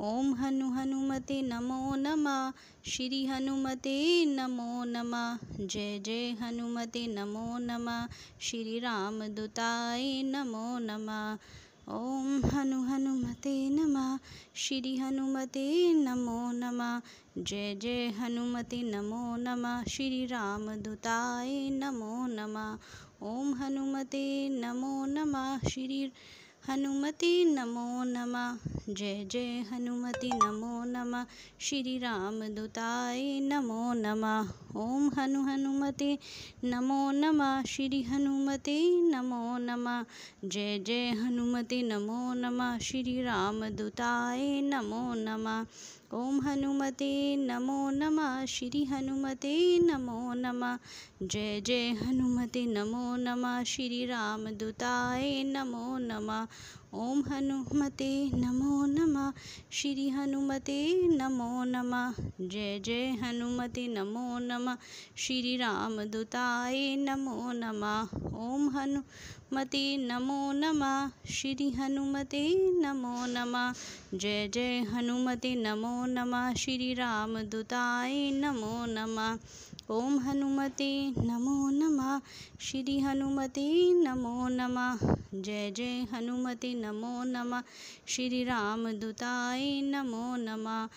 ओम हनु हनुमते नमो नमः श्री हनुमते नमो नमः जय जय हनुमते नमो नमः श्री राम दुताय नमो नमः ओम हनु हनुमते नमः श्री हनुमते नमो नमः जय जय हनुमते नमो नमः श्री राम दुताय नमो नमः ओम हनुमते नमो नमः श्री हनुमति नमो नमः जय जय हनुमति नमो नमः श्री राम दुताय नमो नमः ओम हनु हनुमते नमो नमः श्री हनुमते नमो नमः जय जय हनुमते नमो नमः श्री राम दुताय नमो नमः ओम हनुमते नमो नमः श्री हनुमते नमो नमः जय जय हनुमते नमो नमः श्री रामदूताय नमो नमः ओम हनुमते नमो नमः श्री हनुमते नमो नमः जय जय हनुमते नमो नमः श्री रामदूताय नमो नमः ओम हनुमते नमो नमः श्री हनुमते नमो नमः जय जय हनुमते नमो नमः श्री रामदूताय नमो नमः ओम हनुमते नमो नमः श्री हनुमते नमो नमः जय जय हनुमते नमो नमः श्री राम दुताय नमो नमः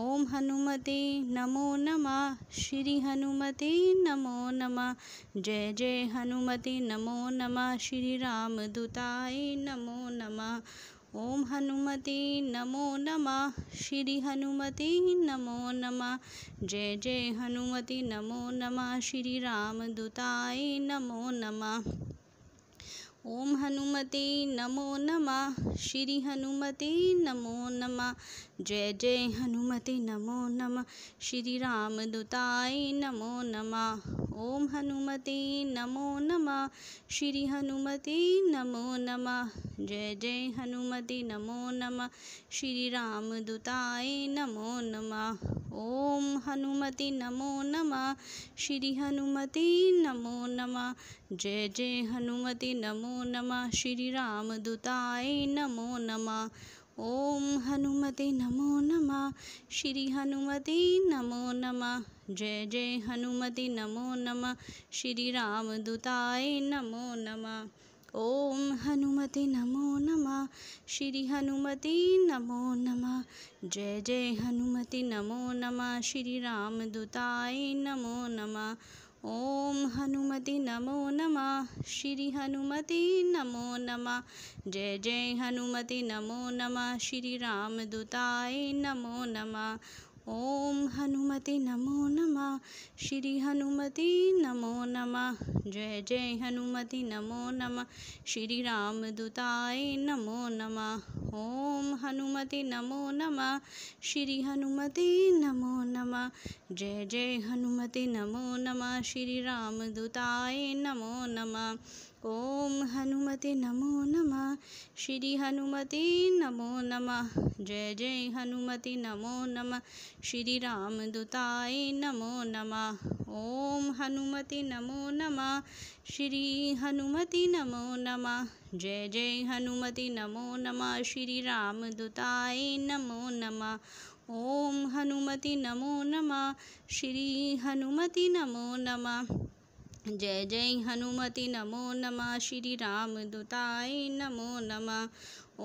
ओम हनुमते नमो नमः श्री हनुमते नमो नमः जय जय हनुमते नमो नमः श्री राम दुताय नमो नमः ओम हनुमते नमो नमः श्री हनुमते नमो नमः जय जय हनुमते नमो नमः श्री रामदूताय नमो नमः ओम हनुमते नमो नमः श्री हनुमते नमो नमः जय जय हनुमते नमो नमः श्री रामदूताय नमो नमः ओम हनुमते नमो नमः श्री हनुमते नमो नमः जय जय हनुमते नमो नमः श्री दुताय नमो नमः ओम हनुमते नमो नमः श्री हनुमते नमो नमः जय जय हनुमते नमो नमः श्री दुताय नमो नमः ओम हनुमते नमो नमः श्री हनुमते नमो नमः जय जय हनुमते नमो नमः श्री रामदूताय नमो नमः ओम हनुमते नमो नमः श्री हनुमते नमो नमः जय जय हनुमते नमो नमः श्री रामदूताय नमो नमः ओम हनुमति नमो नमः श्री हनुमति नमो नमः जय जय हनुमति नमो नमः श्री रामदूताय नमो नमः ओम हनुमते नमो नमः श्री हनुमते नमो नमः जय जय हनुमते नमो नमः श्री रामदूताय नमो नमः ओम हनुमते नमो नमः श्री हनुमते नमो नमः जय जय हनुमते नमो नमः श्री रामदूताय नमो नमः ओम हनुमते नमो नमः श्री हनुमते नमो नमः जय जय हनुमते नमो नमः श्री दुताय नमो नमः ओम हनुमते नमो नमः श्री हनुमते नमो नमः जय जय हनुमते नमो नमः श्री दुताय नमो नमः ओम हनुमति नमो नमः श्री हनुमति नमो नमः जय जय हनुमति नमो नमः श्रीरामदूताय नमो नमः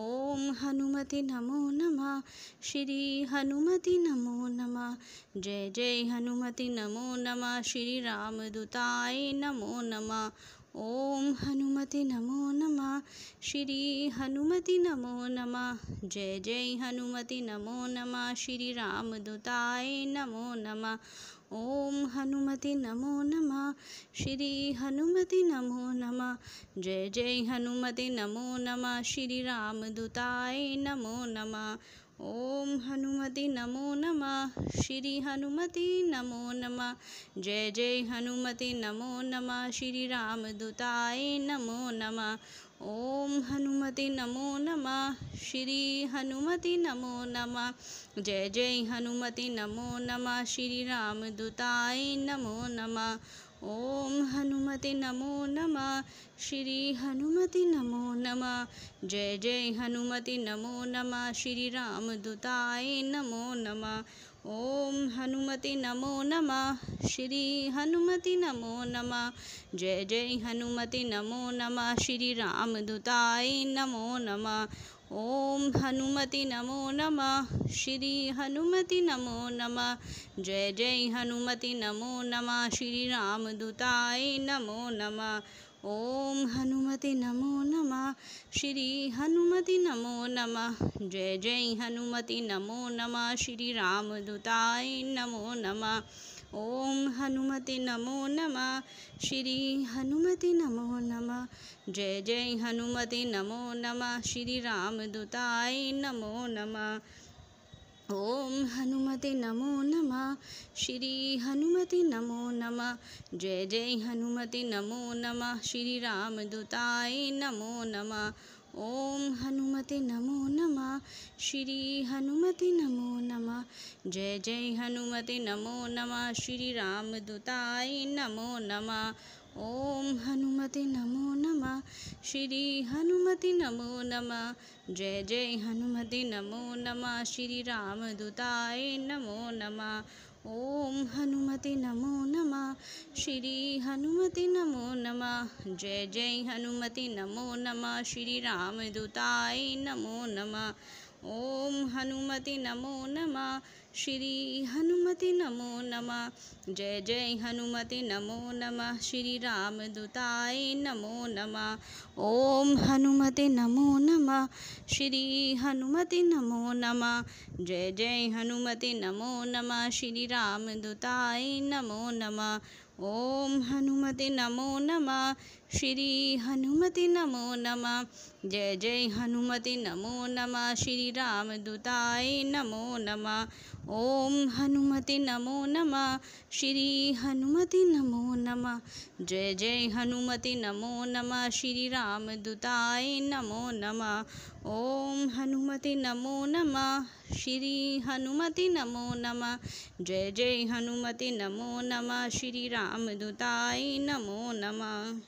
ॐ हनुमति नमो नमः श्री हनुमति नमो नमः जय जय हनुमति नमो नमः श्रीरामदूताय नमो नमः ॐ हनुमति नमो नमः श्री हनुमति नमो नमः जय जय हनुमति नमो नमः श्रीरामदूताय नमो नमः ओम हनुमति नमो नमः श्री हनुमति नमो नमः जय जय हनुमति नमो नमः श्री रामदूताय नमो नमः ओम हनुमति नमो नमः श्री हनुमति नमो नमः जय जय हनुमति नमो नमः श्री रामदूताय नमो नमः ओम हनुमति नमो नमः श्री हनुमति नमो नमः जय जय हनुमति नमो नमः श्री राम दुताय नमो नमः ओम हनुमति नमो नमः श्री हनुमति नमो नमः जय जय हनुमति नमो नमः श्री राम दुताय नमो नमः ॐ हनुमति नमो नमः श्री हनुमति नमो नमः जय जय हनुमति नमो नमः श्री रामदूताय नमो नमः ॐ हनुमति नमो नमः श्री हनुमति नमो नमः जय जय हनुमति नमो नमः श्री रामदूताय नमो नमः ओम हनुमति नमो नमः श्री हनुमति नमो नमः जय जय हनुमति नमो नमः श्री रामदूताय नमो नमः ओम हनुमति नमो नमः श्री हनुमति नमो नमः जय जय हनुमति नमो नमः श्री रामदूताय नमो नमः ॐ हनुमते नमो नमः श्री हनुमते नमो नमः जय जय हनुमते नमो नमः श्री राम रामदूताय नमो नमः ॐ हनुमते नमो नमः श्री हनुमते नमो नमः जय जय हनुमते नमो नमः श्री राम रामदूताय नमो नमः ॐ हनुमते नमो नमः श्री हनुमते नमो नमः जय जय हनुमते नमो नमः श्रीरामदुताय नमो नमः ॐ हनुमते नमो नमः श्री हनुमते नमो नमः जय जय हनुमते नमो नमः श्रीरामदुताय नमो नमः ॐ हनुमति नमो नमः श्री हनुमति नमो नमः जय जय हनुमति नमो नमः श्री राम रामदूताय नमो नमः ॐ हनुमति नमो नमः श्री हनुमति नमो नमः जय जय हनुमति नमो नमः श्री राम रामदूताय नमो नमः ॐ हनुमति नमो नमः श्री हनुमति नमो नमः जय जय हनुमति नमो नमः श्री राम दुताय नमो नमः ओम हनुमति नमो नमः श्री हनुमति नमो नमः जय जय हनुमति नमो नमः श्री राम दुताय नमो नमः ओम हनुमति नमो नमः श्री हनुमति नमो नमः जय जय हनुमति नमो नमः श्री राम दुताय नमो नमः